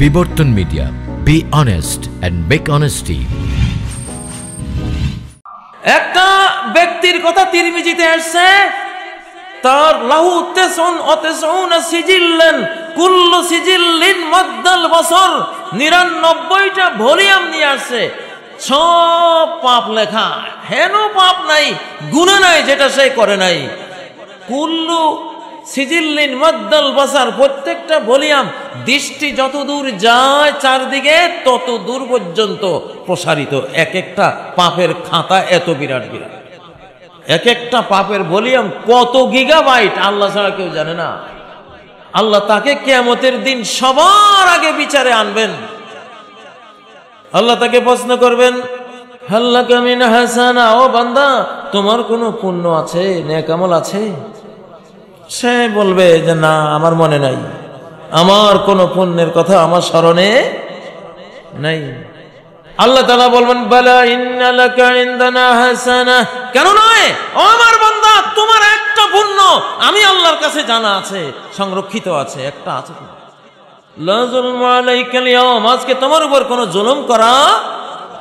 বিবর্তন media be honest and make honesty একটা ব্যক্তির কথা তিরমিজিতে আসছে তার লাহু তেসন অতেসন সিজিল্লেন কুল্লু সিজিল্লিন মদ্দাল বছর নিরানব্বইটা ভলিয়াম নিয়ে আসছে সব পাপ লেখা হেন পাপ নাই গুণে নাই যেটা সে করে নাই কুল্লু সিজিল্লিন মদ্দল বাসার প্রত্যেকটা ভলিউম দৃষ্টি যতদূর যায় চারদিকে তত দূর পর্যন্ত প্রসারিত এক একটা পাপের খাতা এত বিরাট বিরাট এক একটা পাপের ভলিউম কত গিগাবাইট আল্লাহ ছাড়া কেউ জানে না আল্লাহ তাকে কেমতের দিন সবার আগে বিচারে আনবেন আল্লাহ তাকে প্রশ্ন করবেন হাল্লা কামিন হাসানা ও বান্দা তোমার কোনো পুণ্য আছে নেকামল আছে সে বলবে যে না আমার মনে নাই আমার কোনো পুণ্যের কথা আমার স্মরণে নাই আল্লাহ তালা বলবেন কেন নয় ও আমার বন্দা তোমার একটা পুণ্য আমি আল্লাহর কাছে জানা আছে সংরক্ষিত আছে একটা আছে আজকে তোমার উপর কোনো জুলুম করা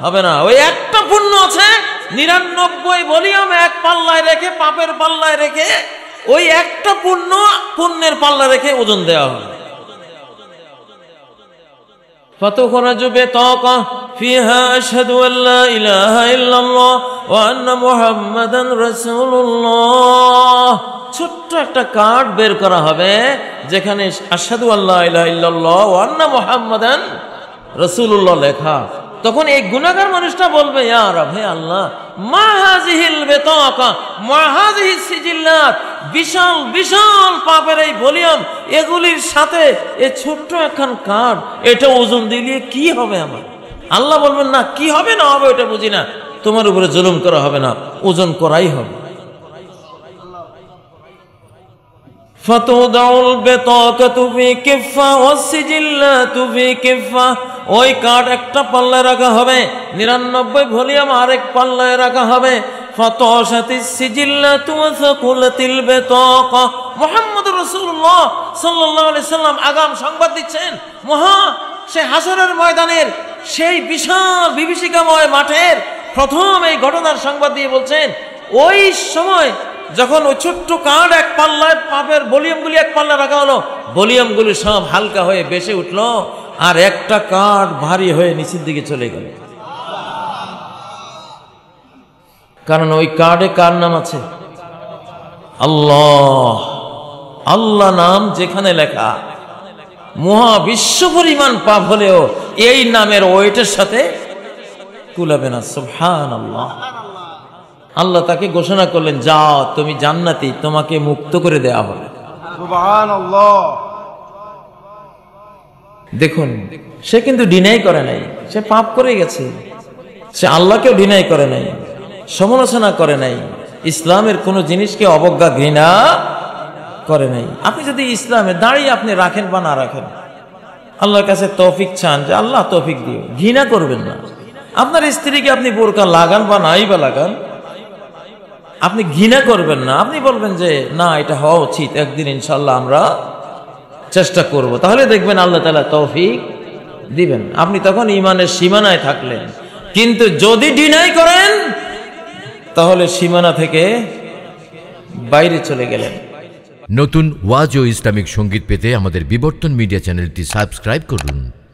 হবে না ওই একটা পুণ্য আছে নিরানব্বই বলিয়াম এক পাল্লায় রেখে পাপের পাল্লায় রেখে ওই একটা পণ্য পণ্যের পাল্লা রেখে ওজন দেওয়া হবে ছোট্ট একটা কার্ড বের করা হবে যেখানে আসাদু আল্লাহ ইল্লাল্লাহ ওয়ান্না মোহাম্মদান রসুল্লাহ লেখা তখন এই গুণাগার মানুষটা বলবে হে আল্লাহ বিশাল বিশাল পাপের এই ভলিউম এগুলির সাথে এ ছোট্ট একখান কার্ড এটা ওজন দিলে কি হবে আমার আল্লাহ বলবেন না কি হবে না হবে ওটা বুঝি না তোমার উপরে জুলুম করা হবে না ওজন করাই হবে فتوضع البطاقة তুমি কেফা والسجلات তুমি কেফা ওই কাঠ একটা পাল্লায় রাখা হবে নিরানব্বই ভলিউম আরেক পাল্লায় রাখা হবে সিজিল্লা তিলবে আগাম সংবাদ দিচ্ছেন মহা সে হাসরের ময়দানের সেই বিশাল বিভীষিকাময় মাঠের প্রথম এই ঘটনার সংবাদ দিয়ে বলছেন ওই সময় যখন ওই ছোট্ট কাঠ এক পাল্লায় পাপের ভলিউমগুলি এক পাল্লা রাখা হলো ভলিউমগুলি সব হালকা হয়ে বেসে উঠলো আর একটা কাঠ ভারী হয়ে নিচের দিকে চলে গেল কারণ ওই কার্ডে কার নাম আছে আল্লাহ আল্লাহ নাম যেখানে লেখা মহাবিশ্ব পরিমাণ পাপ হলেও এই নামের ওয়েটের সাথে কুলাবে না সুফান আল্লাহ আল্লাহ তাকে ঘোষণা করলেন যাও তুমি জান্নাতি তোমাকে মুক্ত করে দেয়া হবে দেখুন সে কিন্তু ডিনাই করে নাই সে পাপ করে গেছে সে আল্লাহকেও ডিনাই করে নাই সমালোচনা করে নাই ইসলামের কোনো জিনিসকে অবজ্ঞা ঘৃণা করে নাই আপনি যদি ইসলামে দাঁড়িয়ে আপনি রাখেন বা না রাখেন আল্লাহর কাছে তৌফিক চান যে আল্লাহ তৌফিক দিও ঘৃণা করবেন না আপনার স্ত্রীকে আপনি বোরকা লাগান বা নাই বা লাগান আপনি ঘৃণা করবেন না আপনি বলবেন যে না এটা হওয়া উচিত একদিন ইনশাল্লাহ আমরা চেষ্টা করব তাহলে দেখবেন আল্লাহ তালা তৌফিক দিবেন আপনি তখন ইমানের সীমানায় থাকলেন কিন্তু যদি ডিনাই করেন তাহলে সীমানা থেকে বাইরে চলে গেলেন নতুন ওয়াজ ও ইসলামিক সঙ্গীত পেতে আমাদের বিবর্তন মিডিয়া চ্যানেলটি সাবস্ক্রাইব করুন